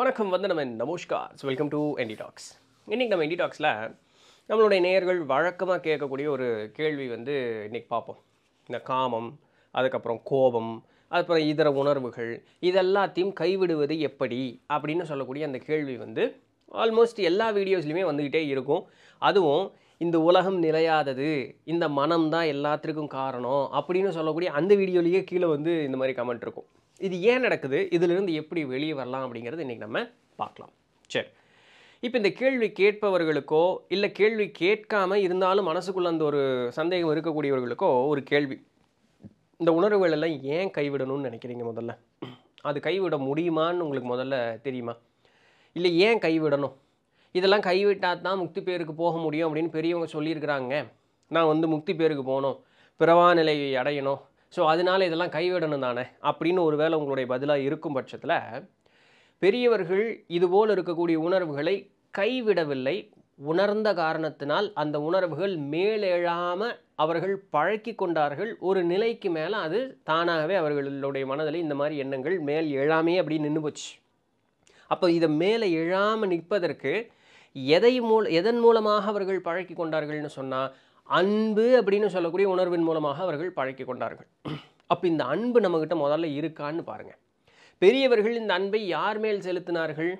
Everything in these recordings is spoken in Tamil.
வணக்கம் வந்து நம்ம நமஸ்கார் வெல்கம் டு என்டி டாக்ஸ் இன்றைக்கி நம்ம என்டி டாக்ஸில் நம்மளுடைய நேயர்கள் வழக்கமாக கேட்கக்கூடிய ஒரு கேள்வி வந்து இன்றைக்கி பார்ப்போம் இந்த காமம் அதுக்கப்புறம் கோபம் அதுக்கப்புறம் இதர உணர்வுகள் இதெல்லாத்தையும் கைவிடுவது எப்படி அப்படின்னு சொல்லக்கூடிய அந்த கேள்வி வந்து ஆல்மோஸ்ட் எல்லா வீடியோஸ்லையுமே வந்துக்கிட்டே இருக்கும் அதுவும் இந்த உலகம் நிலையாதது இந்த மனம் தான் எல்லாத்துக்கும் காரணம் அப்படின்னு சொல்லக்கூடிய அந்த வீடியோலேயே கீழே வந்து இந்த மாதிரி கமெண்ட் இருக்கும் இது ஏன் நடக்குது இதிலிருந்து எப்படி வெளியே வரலாம் அப்படிங்கிறது இன்றைக்கி நம்ம பார்க்கலாம் சரி இப்போ இந்த கேள்வி கேட்பவர்களுக்கோ இல்லை கேள்வி கேட்காமல் இருந்தாலும் மனசுக்குள்ள அந்த ஒரு சந்தேகம் இருக்கக்கூடியவர்களுக்கோ ஒரு கேள்வி இந்த உணர்வுகளெல்லாம் ஏன் கைவிடணும்னு நினைக்கிறீங்க முதல்ல அது கைவிட முடியுமான்னு உங்களுக்கு முதல்ல தெரியுமா இல்லை ஏன் கைவிடணும் இதெல்லாம் கைவிட்டால் தான் முக்தி பேருக்கு போக முடியும் அப்படின்னு பெரியவங்க சொல்லியிருக்கிறாங்க நான் வந்து முக்தி பேருக்கு போகணும் பிறவா நிலையை அடையணும் ஸோ அதனால் இதெல்லாம் கைவிடணும் தானே அப்படின்னு ஒரு வேளை உங்களுடைய பதிலாக இருக்கும் பட்சத்தில் பெரியவர்கள் இதுபோல் இருக்கக்கூடிய உணர்வுகளை கைவிடவில்லை உணர்ந்த காரணத்தினால் அந்த உணர்வுகள் மேலெழாமல் அவர்கள் பழக்கி கொண்டார்கள் ஒரு நிலைக்கு மேலே அது தானாகவே அவர்களுடைய மனதில் இந்த மாதிரி எண்ணங்கள் மேல் எழாமே அப்படின்னு நின்று போச்சு அப்போ இதை மேலே எழாமல் நிற்பதற்கு எதை மூல எதன் மூலமாக அவர்கள் பழக்கி கொண்டார்கள்னு சொன்னால் அன்பு அப்படின்னு சொல்லக்கூடிய உணர்வின் மூலமாக அவர்கள் பழக்கி கொண்டார்கள் அப்போ இந்த அன்பு நம்மக்கிட்ட முதல்ல இருக்கான்னு பாருங்கள் பெரியவர்கள் இந்த அன்பை யார் மேல் செலுத்தினார்கள்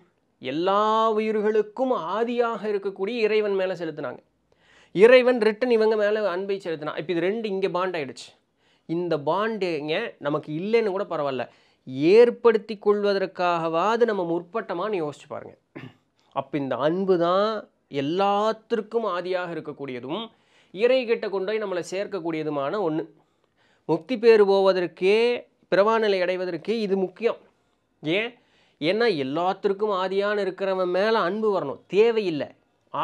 எல்லா உயிர்களுக்கும் ஆதியாக இருக்கக்கூடிய இறைவன் மேலே செலுத்தினாங்க இறைவன் ரிட்டன் இவங்க மேலே அன்பை செலுத்தினா இப்போ இது ரெண்டு இங்கே பாண்ட் ஆகிடுச்சு இந்த பாண்டுங்க நமக்கு இல்லைன்னு கூட பரவாயில்ல ஏற்படுத்தி கொள்வதற்காகவாது நம்ம முற்பட்டமானு யோசிச்சு பாருங்கள் அப்போ இந்த அன்பு தான் எல்லாத்திற்கும் ஆதியாக இருக்கக்கூடியதும் இறைகிட்ட கொண்டு போய் நம்மளை சேர்க்கக்கூடியதுமான ஒன்று முக்தி பேர் போவதற்கே பிரவாநிலை அடைவதற்கே இது முக்கியம் ஏன் ஏன்னா எல்லாத்திற்கும் ஆதியான இருக்கிறவன் மேலே அன்பு வரணும் தேவையில்லை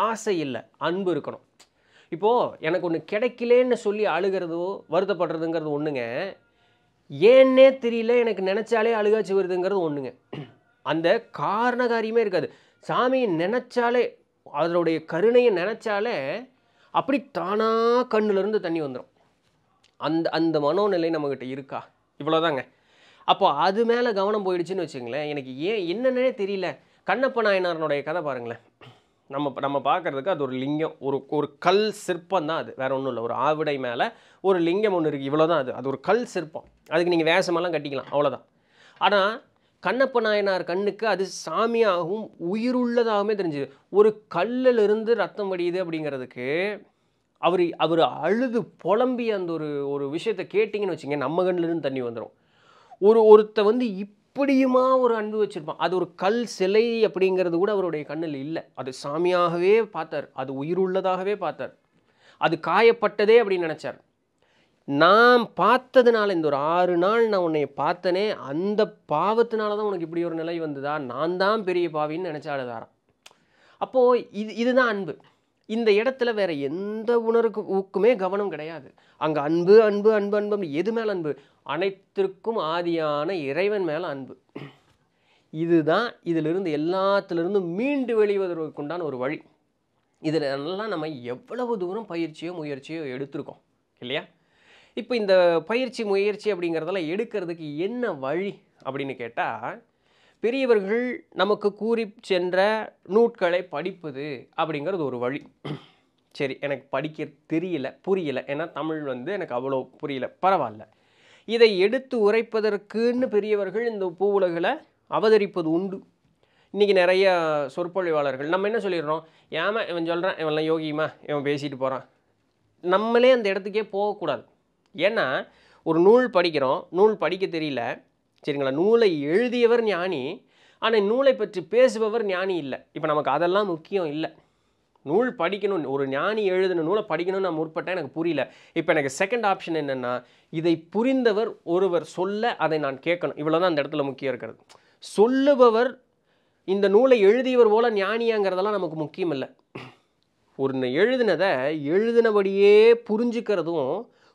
ஆசை இல்லை அன்பு இருக்கணும் இப்போது எனக்கு ஒன்று கிடைக்கலேன்னு சொல்லி அழுகிறதோ வருத்தப்படுறதுங்கிறது ஒன்றுங்க ஏன்னே தெரியல எனக்கு நினச்சாலே அழுகாச்சு வருதுங்கிறது ஒன்றுங்க அந்த காரண காரியமே இருக்காது சாமியை நினச்சாலே அதனுடைய கருணையை நினச்சாலே அப்படி தானாக கண்ணுலேருந்து தண்ணி வந்துடும் அந்த அந்த மனோநிலை நம்மக்கிட்ட இருக்கா இவ்வளோதாங்க அப்போ அது மேலே கவனம் போயிடுச்சுன்னு வச்சுங்களேன் எனக்கு ஏன் என்னென்னே தெரியல கண்ணப்ப நாயனாரனுடைய கதை பாருங்களேன் நம்ம நம்ம பார்க்குறதுக்கு அது ஒரு லிங்கம் ஒரு ஒரு கல் சிற்பம் தான் அது வேறு ஒன்றும் இல்லை ஒரு ஆவிடை மேலே ஒரு லிங்கம் ஒன்று இருக்குது இவ்வளோ தான் அது அது ஒரு கல் சிற்பம் அதுக்கு நீங்கள் வேஷமெல்லாம் கட்டிக்கலாம் அவ்வளோதான் ஆனால் கண்ணப்ப நாயனார் கண்ணுக்கு அது சாமியாகவும் உயிருள்ளதாகவுமே தெரிஞ்சுது ஒரு கல்லிலிருந்து ரத்தம் வடியுது அப்படிங்கிறதுக்கு அவர் அவர் அழுது புலம்பி அந்த ஒரு ஒரு விஷயத்த கேட்டிங்கன்னு வச்சுங்க நம்ம கண்ணிலிருந்து தண்ணி வந்துடும் ஒரு ஒருத்த வந்து இப்படியுமா ஒரு அன்பு வச்சுருப்பான் அது ஒரு கல் சிலை அப்படிங்கிறது கூட அவருடைய கண்ணில் இல்லை அது சாமியாகவே பார்த்தார் அது உயிருள்ளதாகவே பார்த்தார் அது காயப்பட்டதே அப்படின்னு நினச்சார் நான் பார்த்ததுனால இந்த ஒரு ஆறு நாள் நான் உன்னை பார்த்தனே அந்த பாவத்தினால தான் உனக்கு இப்படி ஒரு நிலை வந்ததா நான் தான் பெரிய பாவின்னு நினச்சாடுதாராம் அப்போது இது இதுதான் அன்பு இந்த இடத்துல வேற எந்த ஊக்குமே கவனம் கிடையாது அங்கே அன்பு அன்பு அன்பு அன்பு எது மேலே அன்பு அனைத்திற்கும் ஆதியான இறைவன் மேலே அன்பு இதுதான் இதிலிருந்து எல்லாத்துலேருந்தும் மீண்டு வெளிவதற்குண்டான ஒரு வழி இதில் எல்லாம் நம்ம எவ்வளவு தூரம் பயிற்சியோ முயற்சியோ எடுத்திருக்கோம் இல்லையா இப்போ இந்த பயிற்சி முயற்சி அப்படிங்கிறதெல்லாம் எடுக்கிறதுக்கு என்ன வழி அப்படின்னு கேட்டால் பெரியவர்கள் நமக்கு கூறி சென்ற நூட்களை படிப்பது அப்படிங்கிறது ஒரு வழி சரி எனக்கு படிக்க தெரியல புரியல ஏன்னா தமிழ் வந்து எனக்கு அவ்வளோ புரியல பரவாயில்ல இதை எடுத்து உரைப்பதற்குன்னு பெரியவர்கள் இந்த உலகளை அவதரிப்பது உண்டு இன்றைக்கி நிறைய சொற்பொழிவாளர்கள் நம்ம என்ன சொல்லிடுறோம் ஏமா இவன் சொல்கிறான் இவன்லாம் யோகியமா இவன் பேசிட்டு போகிறான் நம்மளே அந்த இடத்துக்கே போகக்கூடாது ஏன்னா ஒரு நூல் படிக்கிறோம் நூல் படிக்க தெரியல சரிங்களா நூலை எழுதியவர் ஞானி ஆனால் நூலை பற்றி பேசுபவர் ஞானி இல்லை இப்போ நமக்கு அதெல்லாம் முக்கியம் இல்லை நூல் படிக்கணும் ஒரு ஞானி எழுதின நூலை படிக்கணும்னு நான் முற்பட்டேன் எனக்கு புரியல இப்போ எனக்கு செகண்ட் ஆப்ஷன் என்னென்னா இதை புரிந்தவர் ஒருவர் சொல்ல அதை நான் கேட்கணும் இவ்வளோ தான் அந்த இடத்துல முக்கியம் இருக்கிறது சொல்லுபவர் இந்த நூலை எழுதியவர் போல ஞானியாங்கிறதெல்லாம் நமக்கு முக்கியம் இல்லை ஒரு எழுதினதை எழுதினபடியே புரிஞ்சுக்கிறதும்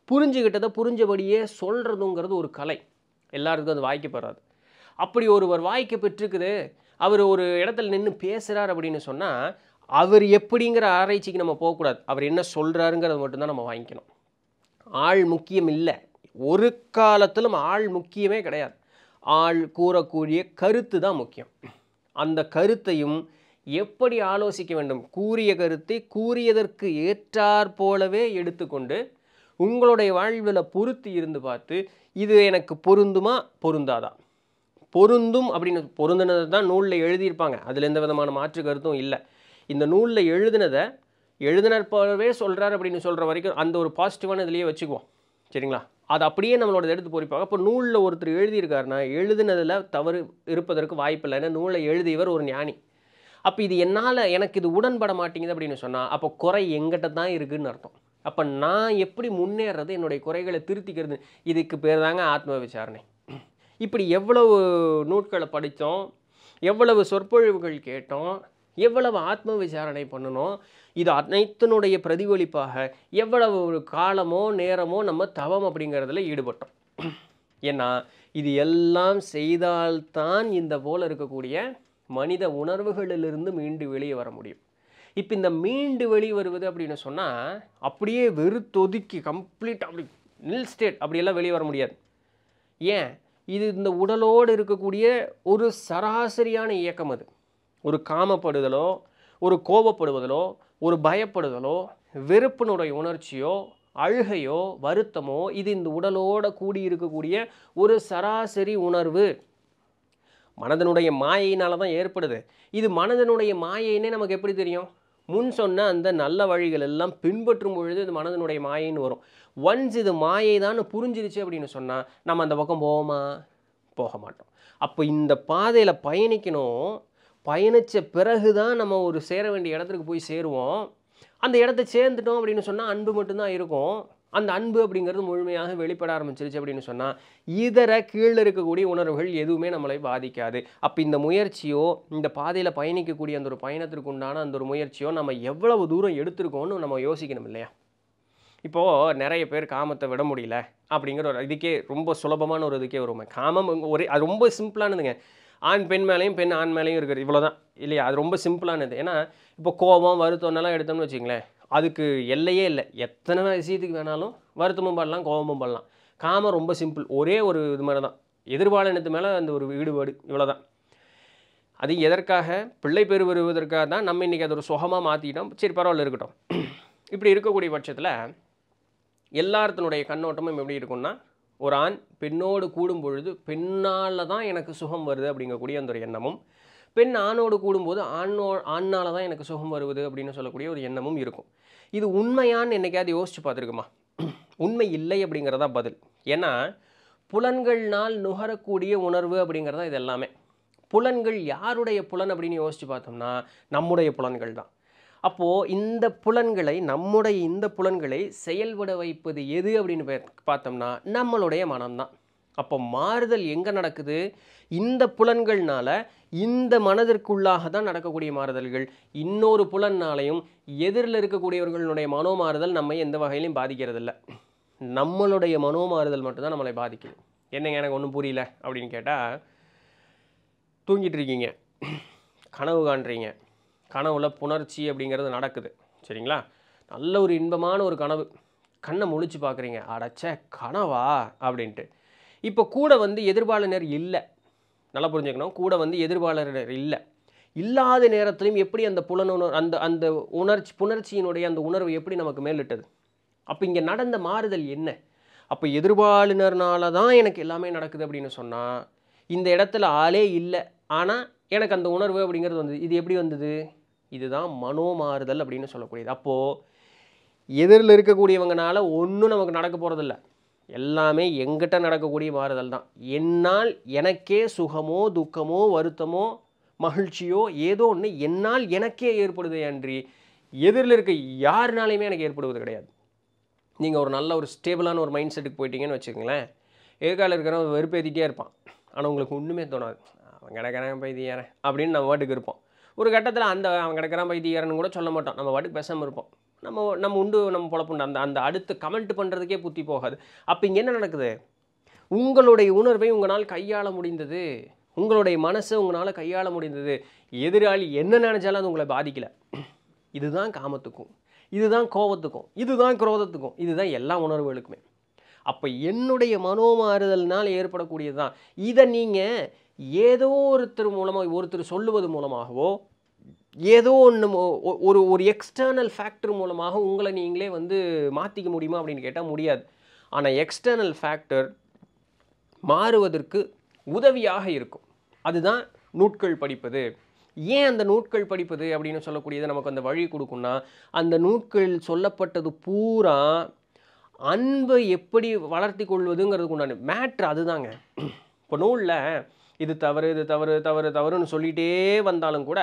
புரிஞ்சுக்கிட்டதை புரிஞ்சபடியே சொல்கிறதுங்கிறது ஒரு கலை எல்லாருக்கும் அது வாய்க்கப்படாது அப்படி ஒருவர் வாய்க்க பெற்றுக்குது அவர் ஒரு இடத்துல நின்று பேசுகிறார் அப்படின்னு சொன்னால் அவர் எப்படிங்கிற ஆராய்ச்சிக்கு நம்ம போகக்கூடாது அவர் என்ன சொல்கிறாருங்கிறது மட்டும்தான் நம்ம வாங்கிக்கணும் ஆள் முக்கியம் இல்லை ஒரு காலத்திலும் ஆள் முக்கியமே கிடையாது ஆள் கூறக்கூடிய கருத்து தான் முக்கியம் அந்த கருத்தையும் எப்படி ஆலோசிக்க வேண்டும் கூறிய கருத்தை கூறியதற்கு ஏற்றாற் போலவே எடுத்துக்கொண்டு உங்களுடைய வாழ்வில் பொருத்தி இருந்து பார்த்து இது எனக்கு பொருந்துமா பொருந்தாதான் பொருந்தும் அப்படின்னு பொருந்தினதை தான் நூலில் எழுதியிருப்பாங்க அதில் எந்த விதமான மாற்று கருத்தும் இல்லை இந்த நூலில் எழுதினதை எழுதினர் போலவே சொல்கிறார் அப்படின்னு சொல்கிற வரைக்கும் அந்த ஒரு பாசிட்டிவான இதுலேயே வச்சுக்குவோம் சரிங்களா அது அப்படியே நம்மளோட எடுத்து பொறிப்பாங்க அப்போ நூலில் ஒருத்தர் எழுதியிருக்காருன்னா எழுதினதில் தவறு இருப்பதற்கு வாய்ப்பு இல்லை ஏன்னா நூலை எழுதியவர் ஒரு ஞானி அப்போ இது என்னால் எனக்கு இது உடன்பட மாட்டேங்குது அப்படின்னு சொன்னால் அப்போ குறை எங்கிட்ட தான் இருக்குதுன்னு அர்த்தம் அப்போ நான் எப்படி முன்னேறது என்னுடைய குறைகளை திருத்திக்கிறது இதுக்கு பேர் தாங்க ஆத்ம விசாரணை இப்படி எவ்வளவு நூட்களை படித்தோம் எவ்வளவு சொற்பொழிவுகள் கேட்டோம் எவ்வளவு ஆத்ம விசாரணை பண்ணணும் இது அனைத்தினுடைய பிரதிபலிப்பாக எவ்வளவு ஒரு காலமோ நேரமோ நம்ம தவம் அப்படிங்கிறதுல ஈடுபட்டோம் ஏன்னா இது எல்லாம் செய்தால்தான் இந்த போல் இருக்கக்கூடிய மனித உணர்வுகளிலிருந்து மீண்டு வெளியே வர முடியும் இப்போ இந்த மீண்டு வெளி வருவது அப்படின்னு சொன்னால் அப்படியே வெறுத்தொதுக்கி கம்ப்ளீட் அப்படி நில் ஸ்டேட் அப்படியெல்லாம் வெளியே வர முடியாது ஏன் இது இந்த உடலோடு இருக்கக்கூடிய ஒரு சராசரியான இயக்கம் அது ஒரு காமப்படுதலோ ஒரு கோபப்படுவதலோ ஒரு பயப்படுதலோ வெறுப்பினுடைய உணர்ச்சியோ அழுகையோ வருத்தமோ இது இந்த உடலோட கூடி இருக்கக்கூடிய ஒரு சராசரி உணர்வு மனதனுடைய மாயையினால தான் ஏற்படுது இது மனதனுடைய மாயைன்னே நமக்கு எப்படி தெரியும் முன் சொன்ன அந்த நல்ல வழிகள் எல்லாம் பின்பற்றும் பொழுது இது மனதனுடைய மாயைன்னு வரும் ஒன்ஸ் இது மாயை தான் புரிஞ்சிருச்சு அப்படின்னு சொன்னால் நம்ம அந்த பக்கம் போவோமா போக மாட்டோம் அப்போ இந்த பாதையில் பயணிக்கணும் பயணித்த பிறகு தான் நம்ம ஒரு சேர வேண்டிய இடத்துக்கு போய் சேருவோம் அந்த இடத்த சேர்ந்துட்டோம் அப்படின்னு சொன்னால் அன்பு மட்டும்தான் இருக்கும் அந்த அன்பு அப்படிங்கிறது முழுமையாக வெளிப்பட ஆரம்பிச்சிருச்சு அப்படின்னு சொன்னால் இதர கீழே இருக்கக்கூடிய உணர்வுகள் எதுவுமே நம்மளை பாதிக்காது அப்போ இந்த முயற்சியோ இந்த பாதையில் பயணிக்கக்கூடிய அந்த ஒரு பயணத்திற்கு உண்டான அந்த ஒரு முயற்சியோ நம்ம எவ்வளவு தூரம் எடுத்துருக்கோன்னு நம்ம யோசிக்கணும் இல்லையா இப்போது நிறைய பேர் காமத்தை விட முடியல அப்படிங்கிற ஒரு இதுக்கே ரொம்ப சுலபமான ஒரு இதுக்கே வருமே காமம் ஒரே அது ரொம்ப சிம்பிளானதுங்க ஆண் பெண் மேலேயும் பெண் ஆண் மேலேயும் இருக்கிறது இவ்வளோ தான் இல்லையா அது ரொம்ப சிம்பிளானது ஏன்னா இப்போ கோபம் வருத்தம்னெல்லாம் எடுத்தோம்னு வச்சுங்களேன் அதுக்கு எல்லையே இல்லை எத்தனை விஷயத்துக்கு வேணாலும் வருத்தமும் பண்ணலாம் கோபமும் பண்ணலாம் காமம் ரொம்ப சிம்பிள் ஒரே ஒரு இது மாதிரி தான் எதிர்பாலினத்து மேலே அந்த ஒரு ஈடுபாடு இவ்வளோ தான் அது எதற்காக பிள்ளை பெரு வருவதற்காக தான் நம்ம இன்றைக்கி அது ஒரு சுகமாக மாற்றிட்டோம் சரி பரவாயில்ல இருக்கட்டும் இப்படி இருக்கக்கூடிய பட்சத்தில் எல்லாத்தினுடைய கண்ணோட்டமும் எப்படி இருக்கும்னா ஒரு ஆண் பெண்ணோடு கூடும் பொழுது பெண்ணால் தான் எனக்கு சுகம் வருது அப்படிங்கக்கூடிய அந்த ஒரு எண்ணமும் பெண் ஆணோடு கூடும்போது ஆணோ ஆண்ணால் தான் எனக்கு சுகம் வருவது அப்படின்னு சொல்லக்கூடிய ஒரு எண்ணமும் இருக்கும் இது உண்மையான்னு என்னைக்காவது யோசிச்சு பார்த்துருக்குமா உண்மை இல்லை அப்படிங்கிறதா பதில் ஏன்னா புலன்கள்னால் நுகரக்கூடிய உணர்வு அப்படிங்கிறதா இது எல்லாமே புலன்கள் யாருடைய புலன் அப்படின்னு யோசித்து பார்த்தோம்னா நம்முடைய புலன்கள் தான் அப்போது இந்த புலன்களை நம்முடைய இந்த புலன்களை செயல்பட வைப்பது எது அப்படின்னு பார்த்தோம்னா நம்மளுடைய மனம்தான் அப்போ மாறுதல் எங்கே நடக்குது இந்த புலன்கள்னால இந்த மனதிற்குள்ளாக தான் நடக்கக்கூடிய மாறுதல்கள் இன்னொரு புலன்னாலையும் எதிரில் இருக்கக்கூடியவர்களுடைய மனோமாறுதல் நம்மை எந்த வகையிலையும் பாதிக்கிறதில்ல நம்மளுடைய மனோமாறுதல் மட்டும்தான் நம்மளை பாதிக்கும் என்னங்க எனக்கு ஒன்றும் புரியல அப்படின்னு கேட்டால் தூங்கிட்டு இருக்கீங்க கனவு காண்றீங்க கனவுல புணர்ச்சி அப்படிங்கிறது நடக்குது சரிங்களா நல்ல ஒரு இன்பமான ஒரு கனவு கண்ணை முழிச்சு பார்க்குறீங்க அடச்ச கனவா அப்படின்ட்டு இப்போ கூட வந்து எதிர்பாலினர் இல்லை நல்லா புரிஞ்சுக்கணும் கூட வந்து எதிர்பாளர் இல்லை இல்லாத நேரத்துலையும் எப்படி அந்த புலனுணர் அந்த அந்த உணர்ச்சி புணர்ச்சியினுடைய அந்த உணர்வு எப்படி நமக்கு மேலிட்டது அப்போ இங்கே நடந்த மாறுதல் என்ன அப்போ எதிர்பாலினர்னால தான் எனக்கு எல்லாமே நடக்குது அப்படின்னு சொன்னால் இந்த இடத்துல ஆளே இல்லை ஆனால் எனக்கு அந்த உணர்வு அப்படிங்கிறது வந்தது இது எப்படி வந்தது இதுதான் மனோ மாறுதல் அப்படின்னு சொல்லக்கூடியது அப்போது எதிரில் இருக்கக்கூடியவங்கனால ஒன்றும் நமக்கு நடக்க போகிறதில்ல எல்லாமே எங்கிட்ட நடக்கக்கூடிய மாறுதல் தான் என்னால் எனக்கே சுகமோ துக்கமோ வருத்தமோ மகிழ்ச்சியோ ஏதோ ஒன்று என்னால் எனக்கே ஏற்படுதே அன்றி எதிரில் இருக்க யாருனாலையுமே எனக்கு ஏற்படுவது கிடையாது நீங்கள் ஒரு நல்ல ஒரு ஸ்டேபிளான ஒரு மைண்ட் செட்டுக்கு போயிட்டீங்கன்னு வச்சுக்கோங்களேன் எதிர்காலம் இருக்கிறவன் வெறுப்பேற்றிட்டே இருப்பான் ஆனால் உங்களுக்கு ஒன்றுமே தோணாது அவன் கிடக்கிறான் பைத்தியாரன் அப்படின்னு நம்ம வாட்டுக்கு இருப்போம் ஒரு கட்டத்தில் அந்த அவன் கிடக்கிறான் பைத்தியாரன்னு கூட சொல்ல மாட்டோம் நம்ம வாட்டுக்கு பேசாமல் இருப்போம் நம்ம நம்ம உண்டு நம்ம பொழப்புண்டு அந்த அந்த அடுத்த கமெண்ட் பண்ணுறதுக்கே புத்தி போகாது அப்போ இங்கே என்ன நடக்குது உங்களுடைய உணர்வை உங்களால் கையாள முடிந்தது உங்களுடைய மனசை உங்களால் கையாள முடிந்தது எதிராளி என்ன நினச்சாலும் அது உங்களை பாதிக்கலை இதுதான் காமத்துக்கும் இதுதான் கோபத்துக்கும் இதுதான் குரோதத்துக்கும் இதுதான் எல்லா உணர்வுகளுக்குமே அப்போ என்னுடைய மனோமாறுதல்னால் ஏற்படக்கூடியது தான் இதை நீங்கள் ஏதோ ஒருத்தர் மூலமாக ஒருத்தர் சொல்லுவது மூலமாகவோ ஏதோ ஒன்று ஒரு ஒரு எக்ஸ்டர்னல் ஃபேக்டர் மூலமாக உங்களை நீங்களே வந்து மாற்றிக்க முடியுமா அப்படின்னு கேட்டால் முடியாது ஆனால் எக்ஸ்டர்னல் ஃபேக்டர் மாறுவதற்கு உதவியாக இருக்கும் அதுதான் நூட்கள் படிப்பது ஏன் அந்த நூட்கள் படிப்பது அப்படின்னு சொல்லக்கூடியது நமக்கு அந்த வழி கொடுக்கும்னா அந்த நூட்கள் சொல்லப்பட்டது பூரா அன்பை எப்படி வளர்த்தி கொள்வதுங்கிறதுக்கு உண்டான மேட்ரு அதுதாங்க இப்போ நூலில் இது தவறு இது தவறு தவறு தவறுன்னு சொல்லிகிட்டே வந்தாலும் கூட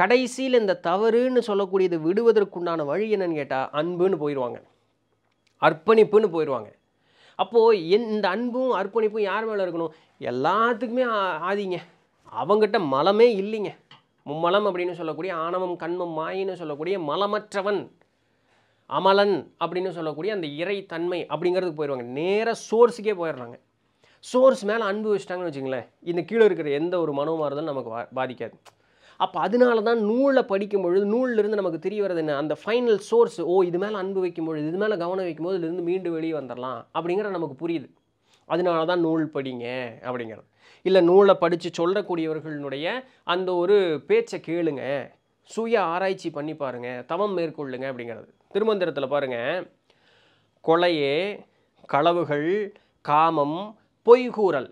கடைசியில் இந்த தவறுன்னு சொல்லக்கூடியது விடுவதற்குண்டான வழி என்னன்னு கேட்டால் அன்புன்னு போயிடுவாங்க அர்ப்பணிப்புன்னு போயிடுவாங்க அப்போது இந்த அன்பும் அர்ப்பணிப்பும் யார் மேலே இருக்கணும் எல்லாத்துக்குமே ஆதிங்க அவங்ககிட்ட மலமே இல்லைங்க மும்மலம் அப்படின்னு சொல்லக்கூடிய ஆணவம் கண்மம் மாயின்னு சொல்லக்கூடிய மலமற்றவன் அமலன் அப்படின்னு சொல்லக்கூடிய அந்த இறை தன்மை அப்படிங்கிறதுக்கு போயிடுவாங்க நேராக சோர்ஸுக்கே போயிடுறாங்க சோர்ஸ் மேலே அன்பு வச்சிட்டாங்கன்னு வச்சுங்களேன் இந்த கீழே இருக்கிற எந்த ஒரு மனோமாரதும் நமக்கு பாதிக்காது அப்போ அதனால தான் நூலை படிக்கும் பொழுது நூலிலிருந்து நமக்கு தெரிய வர்றது என்ன அந்த ஃபைனல் சோர்ஸ் ஓ இது மேலே அன்பு வைக்கும் பொழுது இது மேலே கவனம் வைக்கும்போது இதுலேருந்து மீண்டும் வெளியே வந்துடலாம் அப்படிங்கிற நமக்கு புரியுது அதனால தான் நூல் படிங்க அப்படிங்கிறது இல்லை நூலை படித்து சொல்லக்கூடியவர்களுடைய அந்த ஒரு பேச்சை கேளுங்க சுய ஆராய்ச்சி பண்ணி பாருங்கள் தவம் மேற்கொள்ளுங்க அப்படிங்கிறது திருமந்திரத்தில் பாருங்கள் கொலையே களவுகள் காமம் பொய் கூறல்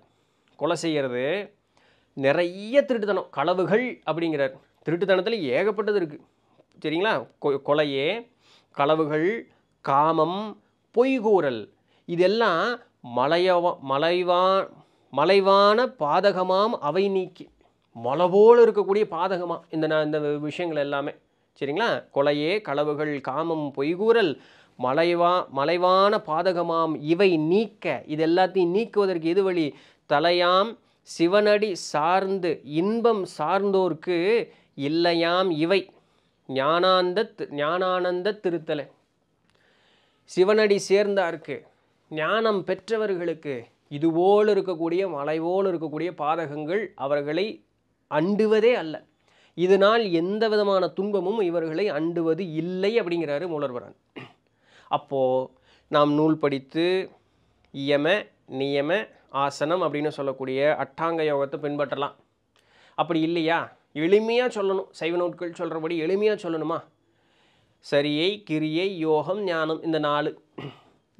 கொலை செய்கிறது நிறைய திருட்டுத்தனம் களவுகள் அப்படிங்கிறார் திருட்டுத்தனத்தில் ஏகப்பட்டது இருக்குது சரிங்களா கொலையே களவுகள் காமம் பொய்கூறல் இதெல்லாம் மலையவ மலைவா மலைவான பாதகமாம் அவை நீக்கி மலை போல் இருக்கக்கூடிய பாதகமாக இந்த நான் இந்த விஷயங்கள் எல்லாமே சரிங்களா கொலையே களவுகள் காமம் பொய்கூறல் மலைவா மலைவான பாதகமாம் இவை நீக்க இது எல்லாத்தையும் நீக்குவதற்கு எது வழி தலையாம் சிவனடி சார்ந்து இன்பம் சார்ந்தோர்க்கு இல்லையாம் இவை ஞானாந்த ஞானானந்த திருத்தலை சிவனடி சேர்ந்தார்க்கு ஞானம் பெற்றவர்களுக்கு இதுபோல் இருக்கக்கூடிய மலைபோல் இருக்கக்கூடிய பாதகங்கள் அவர்களை அண்டுவதே அல்ல இதனால் எந்த விதமான துன்பமும் இவர்களை அண்டுவது இல்லை அப்படிங்கிறாரு மூலர்வரன் அப்போது நாம் நூல் படித்து இயம நியம ஆசனம் அப்படின்னு சொல்லக்கூடிய அட்டாங்க யோகத்தை பின்பற்றலாம் அப்படி இல்லையா எளிமையாக சொல்லணும் சைவ நூட்கள் சொல்கிறபடி எளிமையாக சொல்லணுமா சரியை கிரியை யோகம் ஞானம் இந்த நாலு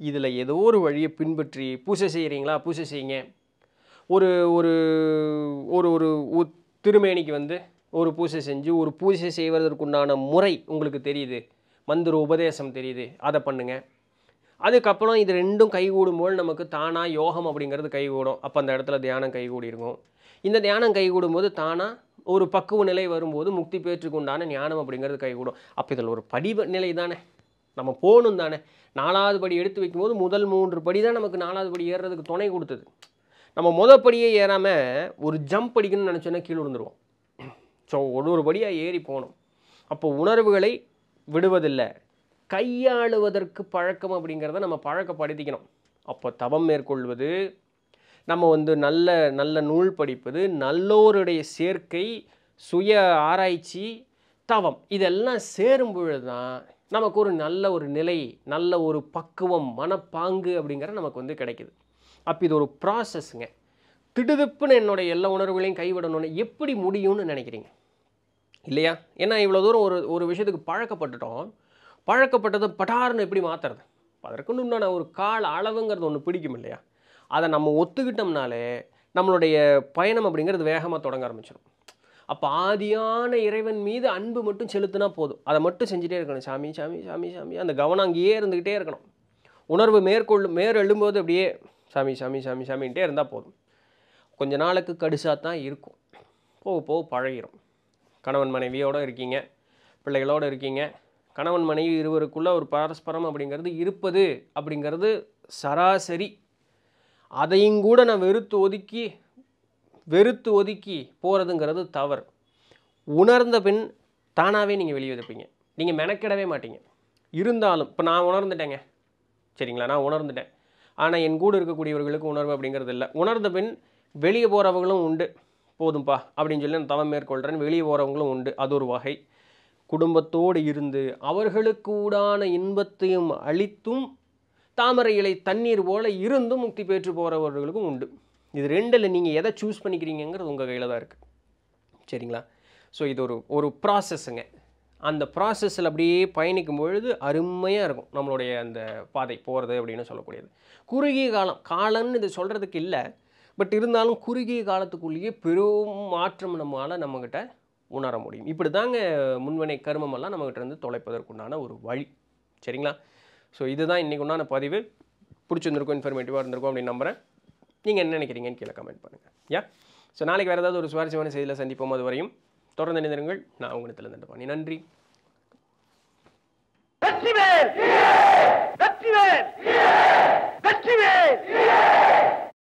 இதில் ஏதோ ஒரு வழியை பின்பற்றி பூஜை செய்கிறீங்களா பூஜை செய்யுங்க ஒரு ஒரு ஒரு ஒரு திருமேனிக்கு வந்து ஒரு பூஜை செஞ்சு ஒரு பூஜை செய்வதற்குண்டான முறை உங்களுக்கு தெரியுது மந்திர உபதேசம் தெரியுது அதை பண்ணுங்கள் அதுக்கப்புறம் இது ரெண்டும் போது நமக்கு தானாக யோகம் அப்படிங்கிறது கைகூடும் அப்போ அந்த இடத்துல தியானம் கைகூடி இருக்கும் இந்த தியானம் கைகூடும் போது தானாக ஒரு பக்குவ நிலை வரும்போது முக்தி பெற்றுக்கு உண்டான ஞானம் அப்படிங்கிறது கைகூடும் அப்போ இதில் ஒரு படிவ நிலை தானே நம்ம போகணும் தானே நாலாவது படி எடுத்து வைக்கும்போது முதல் மூன்று படி தான் நமக்கு நாலாவது படி ஏறுறதுக்கு துணை கொடுத்தது நம்ம முதல் படியே ஏறாமல் ஒரு ஜம்ப் அடிக்கணும்னு நினச்சோன்னா கீழே விழுந்துருவோம் ஸோ ஒரு ஒரு படியாக ஏறி போகணும் அப்போ உணர்வுகளை விடுவதில்லை கையாளுவதற்கு பழக்கம் அப்படிங்கிறத நம்ம பழக்கப்படுத்திக்கணும் அப்போ தவம் மேற்கொள்வது நம்ம வந்து நல்ல நல்ல நூல் படிப்பது நல்லோருடைய சேர்க்கை சுய ஆராய்ச்சி தவம் இதெல்லாம் சேரும் பொழுது தான் நமக்கு ஒரு நல்ல ஒரு நிலை நல்ல ஒரு பக்குவம் மனப்பாங்கு அப்படிங்கிற நமக்கு வந்து கிடைக்குது அப்போ இது ஒரு ப்ராசஸ்ங்க திடுதுப்புன்னு என்னுடைய எல்லா உணர்வுகளையும் கைவிடணும்னு எப்படி முடியும்னு நினைக்கிறீங்க இல்லையா ஏன்னா இவ்வளோ தூரம் ஒரு ஒரு விஷயத்துக்கு பழக்கப்பட்டுட்டோம் பழக்கப்பட்டது பட்டாருன்னு எப்படி மாற்றுறது அதற்குன்னு உண்டான ஒரு கால அளவுங்கிறது ஒன்று பிடிக்கும் இல்லையா அதை நம்ம ஒத்துக்கிட்டோம்னாலே நம்மளுடைய பயணம் அப்படிங்கிறது வேகமாக தொடங்க ஆரம்பிச்சிடும் அப்போ ஆதியான இறைவன் மீது அன்பு மட்டும் செலுத்தினா போதும் அதை மட்டும் செஞ்சுட்டே இருக்கணும் சாமி சாமி சாமி சாமி அந்த கவனம் அங்கேயே இருந்துக்கிட்டே இருக்கணும் உணர்வு மேற்கொள்ளு மேற் எழும்போது அப்படியே சாமி சாமி சாமி சாமின்ட்டே இருந்தால் போதும் கொஞ்ச நாளுக்கு கடுசாக தான் இருக்கும் போக போக பழகிடும் கணவன் மனைவியோடு இருக்கீங்க பிள்ளைகளோடு இருக்கீங்க கணவன் மனைவி இருவருக்குள்ளே ஒரு பரஸ்பரம் அப்படிங்கிறது இருப்பது அப்படிங்கிறது சராசரி அதையும் கூட நான் வெறுத்து ஒதுக்கி வெறுத்து ஒதுக்கி போகிறதுங்கிறது தவறு உணர்ந்த பின் தானாகவே நீங்கள் வெளியே வைப்பீங்க நீங்கள் மெனக்கிடவே மாட்டீங்க இருந்தாலும் இப்போ நான் உணர்ந்துட்டேங்க சரிங்களா நான் உணர்ந்துட்டேன் ஆனால் என் கூட இருக்கக்கூடியவர்களுக்கு உணர்வு அப்படிங்கிறது இல்லை உணர்ந்த பின் வெளியே போகிறவங்களும் உண்டு போதும்பா அப்படின்னு சொல்லி நான் தவம் மேற்கொள்கிறேன் வெளியே போகிறவங்களும் உண்டு அது ஒரு வகை குடும்பத்தோடு இருந்து அவர்களுக்கு ஊடான இன்பத்தையும் அளித்தும் தாமரை இலை தண்ணீர் போல இருந்தும் முக்தி பெற்று போகிறவர்களுக்கும் உண்டு இது ரெண்டில் நீங்கள் எதை சூஸ் பண்ணிக்கிறீங்கிறது உங்கள் கையில் தான் இருக்குது சரிங்களா ஸோ இது ஒரு ஒரு ப்ராசஸ்ஸுங்க அந்த ப்ராசஸில் அப்படியே பயணிக்கும் பொழுது அருமையாக இருக்கும் நம்மளுடைய அந்த பாதை போகிறது அப்படின்னு சொல்லக்கூடியது குறுகிய காலம் காலம்னு இது சொல்கிறதுக்கு இல்லை பட் இருந்தாலும் குறுகிய காலத்துக்குள்ளேயே பெரும் மாற்றம் நம்மளால் நம்மக்கிட்ட உணர முடியும் இப்படி தாங்க முன்வினை கருமமெல்லாம் நம்மக்கிட்ட இருந்து தொலைப்பதற்குண்டான ஒரு வழி சரிங்களா ஸோ இதுதான் இன்றைக்கு உண்டான பதிவு பிடிச்சிருந்துருக்கும் இன்ஃபர்மேட்டிவாக இருந்திருக்கும் அப்படின்னு நம்புகிறேன் நீங்கள் என்ன நினைக்கிறீங்கன்னு கீழே கமெண்ட் பண்ணுங்கள் யா ஸோ நாளைக்கு வேறு ஏதாவது ஒரு சுவாரஸ்யமான செய்தியில் சந்திப்போம் அது வரையும் தொடர்ந்து நினைந்திருங்கள் நான் உங்களிடத்தில் நின்று நன்றி வெற்றிவேல் வெற்றிவேல் வெற்றிவேல்